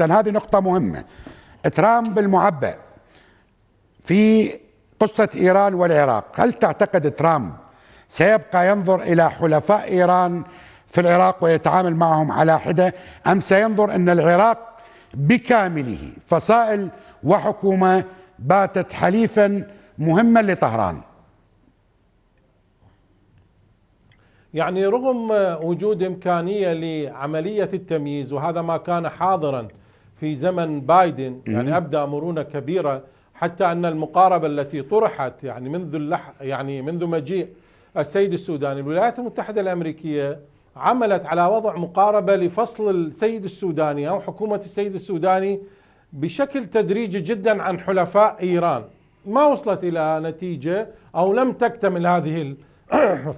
إذا هذه نقطة مهمة ترامب المعبأ في قصة إيران والعراق هل تعتقد ترامب سيبقى ينظر إلى حلفاء إيران في العراق ويتعامل معهم على حدة أم سينظر أن العراق بكامله فصائل وحكومة باتت حليفا مهما لطهران يعني رغم وجود إمكانية لعملية التمييز وهذا ما كان حاضرا في زمن بايدن يعني أبدى مرونة كبيرة حتى أن المقاربة التي طرحت يعني منذ اللح يعني منذ مجيء السيد السوداني الولايات المتحدة الأمريكية عملت على وضع مقاربة لفصل السيد السوداني أو حكومة السيد السوداني بشكل تدريجي جدا عن حلفاء إيران ما وصلت إلى نتيجة أو لم تكتمل هذه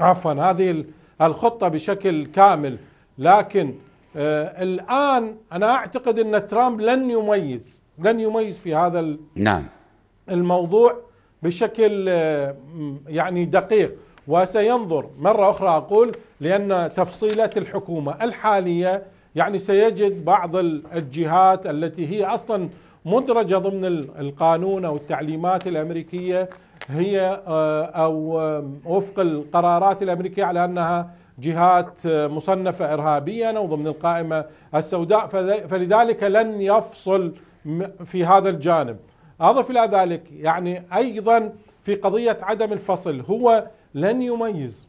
عفوا هذه الخطة بشكل كامل لكن آه، الآن أنا أعتقد أن ترامب لن يميز لن يميز في هذا نعم الموضوع بشكل آه، يعني دقيق وسينظر مرة أخرى أقول لأن تفصيلات الحكومة الحالية يعني سيجد بعض الجهات التي هي أصلا مدرجة ضمن القانون أو التعليمات الأمريكية هي آه، أو وفق القرارات الأمريكية على أنها جهات مصنفة إرهابيا أو ضمن القائمة السوداء فلذلك لن يفصل في هذا الجانب أضف إلى ذلك يعني أيضا في قضية عدم الفصل هو لن يميز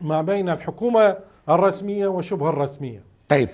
ما بين الحكومة الرسمية وشبه الرسمية طيب